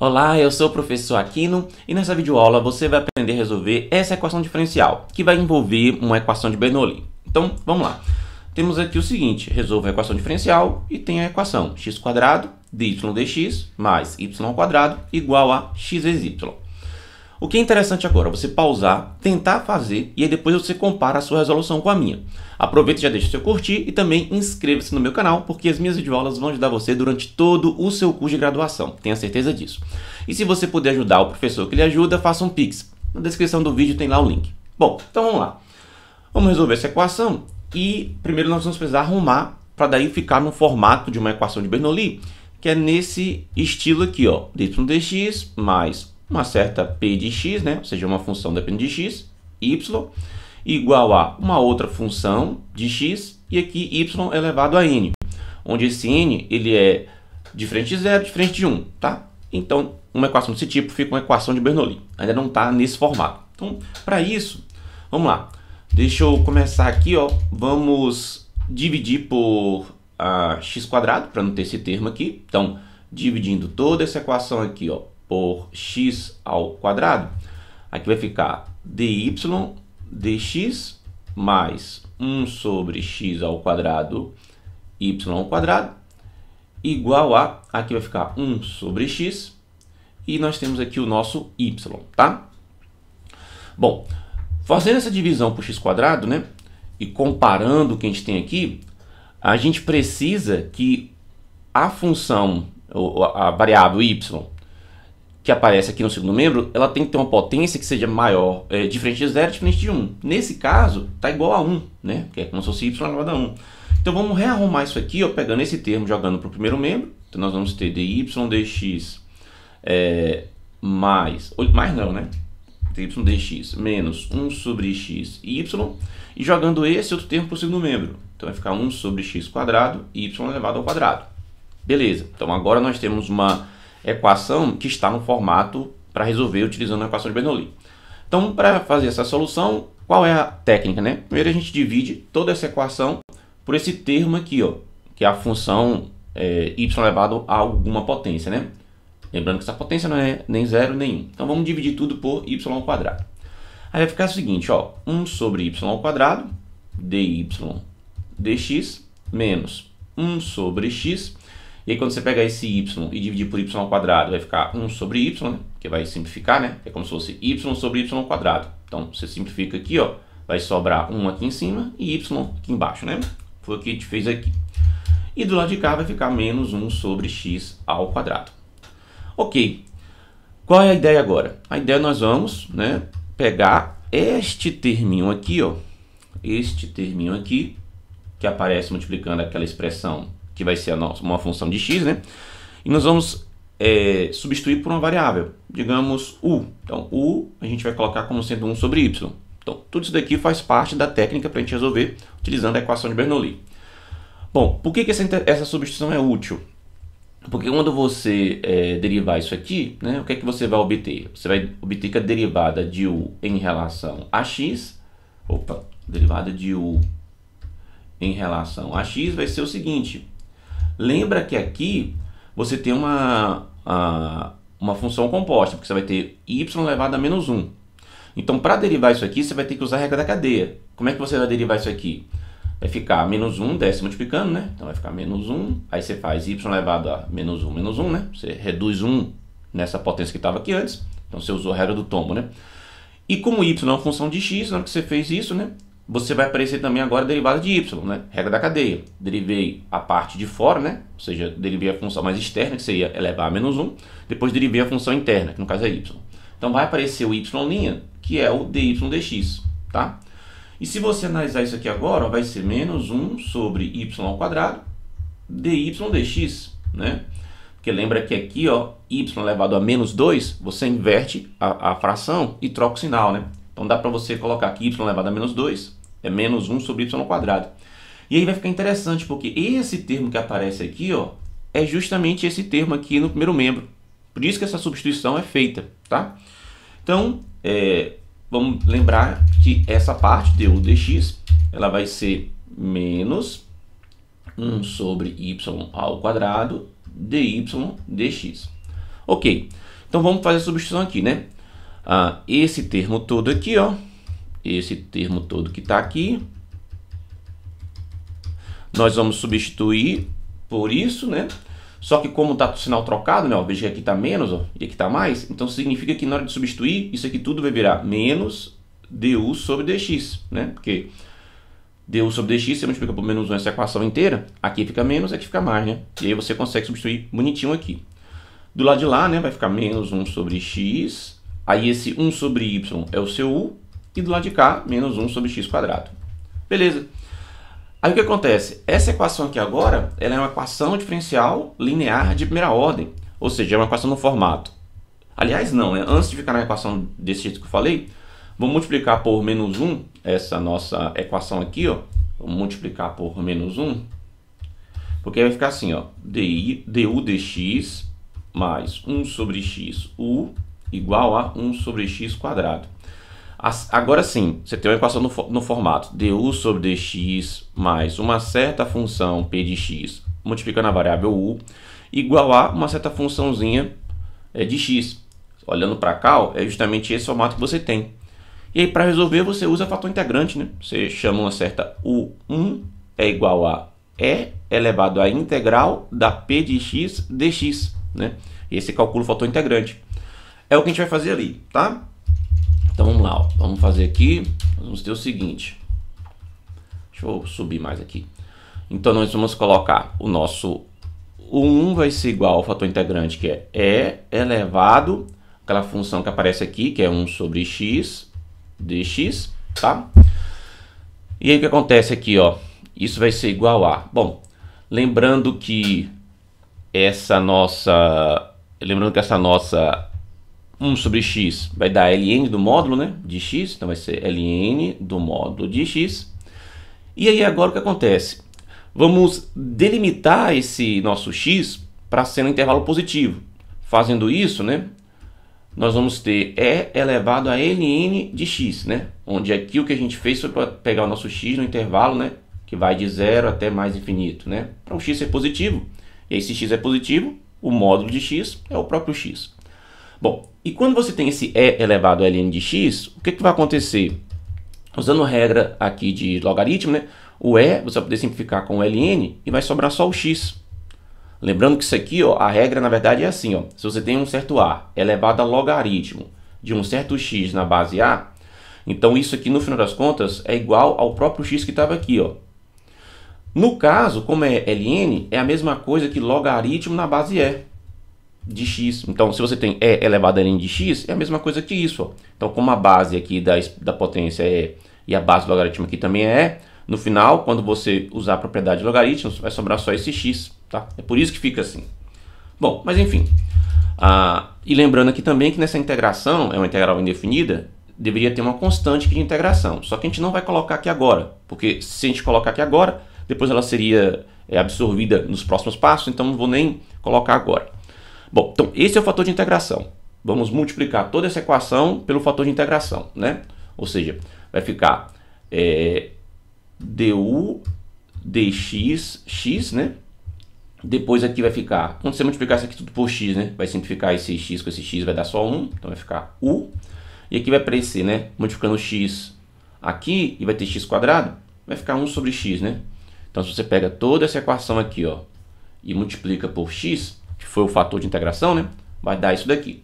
Olá, eu sou o professor Aquino e nessa videoaula você vai aprender a resolver essa equação diferencial, que vai envolver uma equação de Bernoulli. Então, vamos lá. Temos aqui o seguinte, resolva a equação diferencial e tenho a equação x dy dx mais y igual a x vezes y. O que é interessante agora é você pausar, tentar fazer e aí depois você compara a sua resolução com a minha. Aproveita e já deixa o seu curtir e também inscreva-se no meu canal, porque as minhas videoaulas vão ajudar você durante todo o seu curso de graduação, tenha certeza disso. E se você puder ajudar o professor que lhe ajuda, faça um pix. Na descrição do vídeo tem lá o link. Bom, então vamos lá. Vamos resolver essa equação e primeiro nós vamos precisar arrumar para daí ficar no formato de uma equação de Bernoulli, que é nesse estilo aqui, ó, dy dx mais uma certa p de x, né? ou seja, uma função depende de x, y, igual a uma outra função de x, e aqui y elevado a n, onde esse n ele é diferente de zero, diferente de 1. Tá? Então, uma equação desse tipo fica uma equação de Bernoulli. Ainda não está nesse formato. Então, para isso, vamos lá. Deixa eu começar aqui, ó. Vamos dividir por ah, x quadrado para não ter esse termo aqui. Então, dividindo toda essa equação aqui, ó, por x ao quadrado, aqui vai ficar dy dx mais 1 sobre x ao quadrado y ao quadrado igual a, aqui vai ficar 1 sobre x e nós temos aqui o nosso y, tá? Bom, fazendo essa divisão por x quadrado, né, e comparando o que a gente tem aqui, a gente precisa que a função, a variável y, que aparece aqui no segundo membro, ela tem que ter uma potência que seja maior é, diferente de zero diferente de 1. Um. Nesse caso, está igual a 1, um, né? que é como se fosse y elevado a 1. Um. Então vamos rearrumar isso aqui, ó, pegando esse termo jogando para o primeiro membro. Então nós vamos ter dy dx é, mais... Mais não, né? dy dx menos 1 sobre x y. E jogando esse outro termo para o segundo membro. Então vai ficar 1 sobre x quadrado y elevado ao quadrado. Beleza. Então agora nós temos uma equação que está no formato para resolver utilizando a equação de Bernoulli. Então, para fazer essa solução, qual é a técnica? Né? Primeiro a gente divide toda essa equação por esse termo aqui, ó, que é a função é, y elevado a alguma potência. Né? Lembrando que essa potência não é nem zero nem 1. Um. Então vamos dividir tudo por y ao quadrado. Aí vai ficar o seguinte, ó, 1 sobre y ao quadrado, dy dx, menos 1 sobre x, e aí quando você pega esse y e dividir por y ao quadrado, vai ficar 1 sobre y, que vai simplificar, né? É como se fosse y sobre y ao quadrado. Então você simplifica aqui, ó, vai sobrar 1 aqui em cima e y aqui embaixo, né? Foi o que a gente fez aqui. E do lado de cá vai ficar menos 1 sobre x ao quadrado. Ok. Qual é a ideia agora? A ideia nós vamos, né, pegar este terminho aqui, ó, este terminho aqui, que aparece multiplicando aquela expressão que vai ser nossa, uma função de x, né? E nós vamos é, substituir por uma variável, digamos u. Então, u a gente vai colocar como sendo 1 sobre y. Então, tudo isso daqui faz parte da técnica para a gente resolver utilizando a equação de Bernoulli. Bom, por que, que essa, essa substituição é útil? Porque quando você é, derivar isso aqui, né, o que é que você vai obter? Você vai obter que a derivada de u em relação a x, opa, derivada de u em relação a x vai ser o seguinte, Lembra que aqui você tem uma, a, uma função composta, porque você vai ter y elevado a menos 1. Então, para derivar isso aqui, você vai ter que usar a regra da cadeia. Como é que você vai derivar isso aqui? Vai ficar menos 1, desce multiplicando, né? Então, vai ficar menos 1. Aí você faz y elevado a menos 1, menos 1, né? Você reduz 1 nessa potência que estava aqui antes. Então, você usou a regra do tombo, né? E como y é uma função de x, na hora que você fez isso, né? você vai aparecer também agora a derivada de y, né? Regra da cadeia. Derivei a parte de fora, né? Ou seja, derivei a função mais externa, que seria elevar a menos 1. Depois derivei a função interna, que no caso é y. Então vai aparecer o y', que é o dy dx, tá? E se você analisar isso aqui agora, vai ser menos 1 sobre y ao quadrado dy dx, né? Porque lembra que aqui, ó, y elevado a menos 2, você inverte a, a fração e troca o sinal, né? Então dá para você colocar aqui y elevado a menos 2 é menos 1 sobre y ao quadrado. E aí vai ficar interessante, porque esse termo que aparece aqui ó, é justamente esse termo aqui no primeiro membro. Por isso que essa substituição é feita. Tá? Então, é, vamos lembrar que essa parte, du dx, ela vai ser menos 1 sobre y ao quadrado dy dx. Ok, então vamos fazer a substituição aqui, né? Ah, esse termo todo aqui, ó, esse termo todo que está aqui. Nós vamos substituir por isso, né? Só que como está o sinal trocado, né? Ó, veja que aqui está menos ó, e aqui está mais. Então significa que na hora de substituir, isso aqui tudo vai virar menos du sobre dx, né? Porque du sobre dx, você multiplica por menos 1 essa equação inteira, aqui fica menos, aqui fica mais, né? E aí você consegue substituir bonitinho aqui. Do lado de lá, né? Vai ficar menos 1 sobre x. Aí esse 1 sobre y é o seu u, e do lado de cá, menos 1 sobre x quadrado. Beleza. Aí o que acontece? Essa equação aqui agora, ela é uma equação diferencial linear de primeira ordem, ou seja, é uma equação no formato. Aliás, não, né? antes de ficar na equação desse jeito que eu falei, vou multiplicar por menos 1 essa nossa equação aqui, ó. Vou multiplicar por menos 1, porque vai ficar assim, ó, di, du dx mais 1 sobre x u igual a 1 sobre x quadrado. Agora sim, você tem uma equação no, no formato du sobre dx mais uma certa função p de x multiplicando a variável u igual a uma certa funçãozinha é, de x. Olhando para cá, é justamente esse formato que você tem. E aí, para resolver, você usa fator integrante. Né? Você chama uma certa u1 é igual a e elevado à integral da p de x dx. Né? esse cálculo fator integrante. É o que a gente vai fazer ali, tá? Então vamos lá, ó. vamos fazer aqui, vamos ter o seguinte. Deixa eu subir mais aqui. Então nós vamos colocar o nosso 1 vai ser igual ao fator integrante que é e elevado aquela função que aparece aqui, que é 1 sobre x dx, tá? E aí o que acontece aqui, ó? Isso vai ser igual a. Bom, lembrando que essa nossa lembrando que essa nossa 1 sobre x vai dar ln do módulo né, de x, então vai ser ln do módulo de x. E aí agora o que acontece? Vamos delimitar esse nosso x para ser um intervalo positivo. Fazendo isso, né, nós vamos ter e elevado a ln de x, né, onde aqui o que a gente fez foi para pegar o nosso x no intervalo né, que vai de zero até mais infinito. Né, para o x ser positivo, e aí se x é positivo, o módulo de x é o próprio x. Bom, e quando você tem esse E elevado a ln de x, o que, que vai acontecer? Usando a regra aqui de logaritmo, né? o E você vai poder simplificar com o ln e vai sobrar só o x. Lembrando que isso aqui, ó, a regra na verdade é assim, ó, se você tem um certo A elevado a logaritmo de um certo x na base A, então isso aqui no final das contas é igual ao próprio x que estava aqui. Ó. No caso, como é ln, é a mesma coisa que logaritmo na base E de x. Então, se você tem e elevado a ln de x, é a mesma coisa que isso. Ó. Então, como a base aqui da, da potência é e a base do logaritmo aqui também é e, no final, quando você usar a propriedade de logaritmos, vai sobrar só esse x. Tá? É por isso que fica assim. Bom, mas enfim. Ah, e lembrando aqui também que nessa integração, é uma integral indefinida, deveria ter uma constante de integração. Só que a gente não vai colocar aqui agora, porque se a gente colocar aqui agora, depois ela seria é, absorvida nos próximos passos, então não vou nem colocar agora. Bom, então esse é o fator de integração. Vamos multiplicar toda essa equação pelo fator de integração, né? Ou seja, vai ficar é, du dx, x, né? Depois aqui vai ficar, quando você multiplicar isso aqui tudo por x, né? Vai simplificar esse x com esse x, vai dar só 1, então vai ficar u. E aqui vai aparecer, né? Multiplicando x aqui e vai ter x quadrado, vai ficar 1 sobre x, né? Então se você pega toda essa equação aqui, ó, e multiplica por x, que foi o fator de integração, né? Vai dar isso daqui.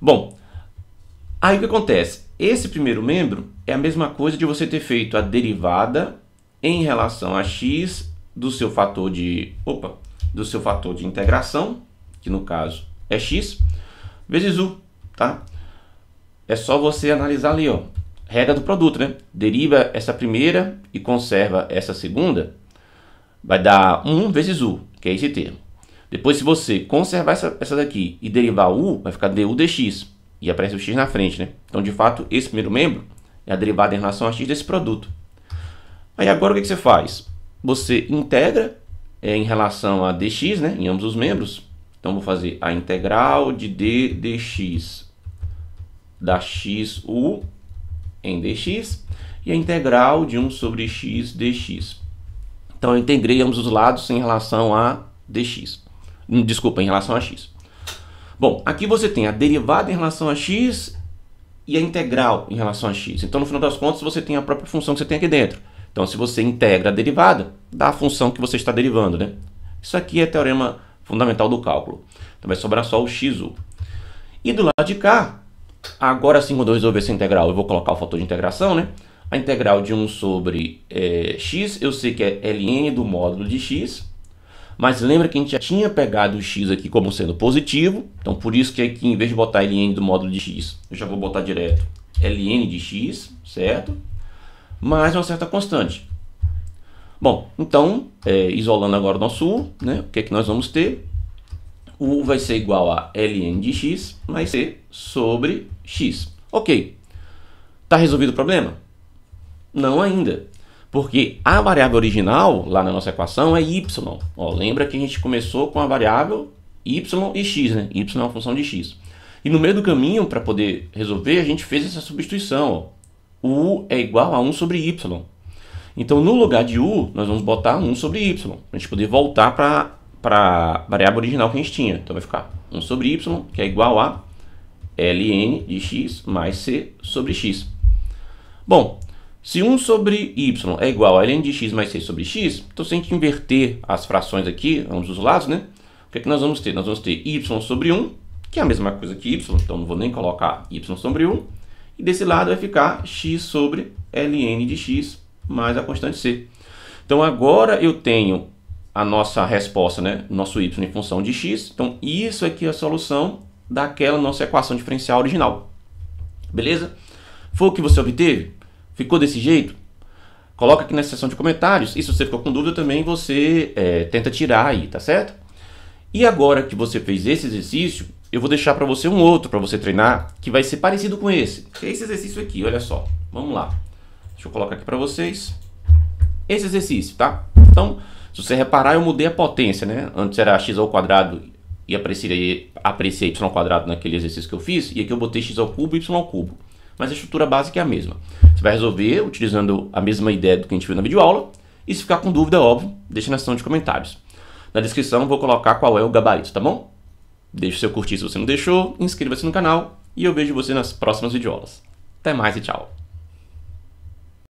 Bom, aí o que acontece? Esse primeiro membro é a mesma coisa de você ter feito a derivada em relação a x do seu fator de, opa, do seu fator de integração, que no caso é x, vezes u, tá? É só você analisar ali, ó, regra do produto, né? Deriva essa primeira e conserva essa segunda, vai dar 1 vezes u, que é esse termo. Depois, se você conservar essa, essa daqui e derivar u, vai ficar du dx. E aparece o x na frente, né? Então, de fato, esse primeiro membro é a derivada em relação a x desse produto. Aí agora o que, que você faz? Você integra é, em relação a dx, né? Em ambos os membros. Então, vou fazer a integral de d dx da xu em dx e a integral de 1 sobre x dx. Então, eu integrei ambos os lados em relação a dx. Desculpa, em relação a x. Bom, aqui você tem a derivada em relação a x e a integral em relação a x. Então, no final das contas, você tem a própria função que você tem aqui dentro. Então, se você integra a derivada, dá a função que você está derivando, né? Isso aqui é teorema fundamental do cálculo. Então, vai sobrar só o xu. E do lado de cá, agora sim, quando eu resolver essa integral, eu vou colocar o fator de integração, né? A integral de 1 sobre é, x, eu sei que é ln do módulo de x, mas lembra que a gente já tinha pegado o x aqui como sendo positivo. Então por isso que aqui é em vez de botar ln do módulo de x, eu já vou botar direto ln de x, certo? Mais uma certa constante. Bom, então, é, isolando agora o nosso u, né, o que, é que nós vamos ter? U vai ser igual a ln de x mais c sobre x. Ok. Está resolvido o problema? Não ainda. Porque a variável original lá na nossa equação é y. Ó, lembra que a gente começou com a variável y e x, né? y é uma função de x. E no meio do caminho, para poder resolver, a gente fez essa substituição. Ó. u é igual a 1 sobre y. Então, no lugar de u, nós vamos botar 1 sobre y, para a gente poder voltar para a variável original que a gente tinha. Então, vai ficar 1 sobre y, que é igual a ln de x mais c sobre x. Bom, se 1 sobre y é igual a ln de x mais c sobre x, então se a gente inverter as frações aqui, ambos os lados, né? O que é que nós vamos ter? Nós vamos ter y sobre 1, que é a mesma coisa que y, então não vou nem colocar y sobre 1. E desse lado vai ficar x sobre ln de x mais a constante c. Então agora eu tenho a nossa resposta, né? Nosso y em função de x. Então isso aqui é a solução daquela nossa equação diferencial original. Beleza? Foi o que você obteve? Ficou desse jeito? Coloca aqui na seção de comentários. E se você ficou com dúvida também, você é, tenta tirar aí, tá certo? E agora que você fez esse exercício, eu vou deixar para você um outro para você treinar que vai ser parecido com esse. É esse exercício aqui, olha só. Vamos lá. Deixa eu colocar aqui para vocês. Esse exercício, tá? Então, se você reparar, eu mudei a potência, né? Antes era x ao quadrado e apreciei, apreciei y ao quadrado naquele exercício que eu fiz, e aqui eu botei x ao cubo e y ao cubo mas a estrutura básica é a mesma. Você vai resolver utilizando a mesma ideia do que a gente viu na videoaula, e se ficar com dúvida, é óbvio, deixa na seção de comentários. Na descrição vou colocar qual é o gabarito, tá bom? Deixe seu curtir se você não deixou, inscreva-se no canal e eu vejo você nas próximas videoaulas. Até mais e tchau!